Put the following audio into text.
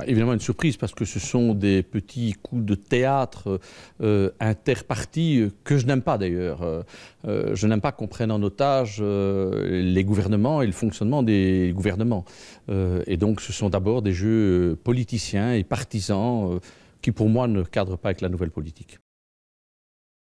Bah, évidemment une surprise parce que ce sont des petits coups de théâtre euh, interpartis euh, que je n'aime pas d'ailleurs. Euh, je n'aime pas qu'on prenne en otage les gouvernements et le fonctionnement des gouvernements. et donc ce sont d'abord des jeux politiciens et partisans qui pour moi ne cadrent pas avec la nouvelle politique.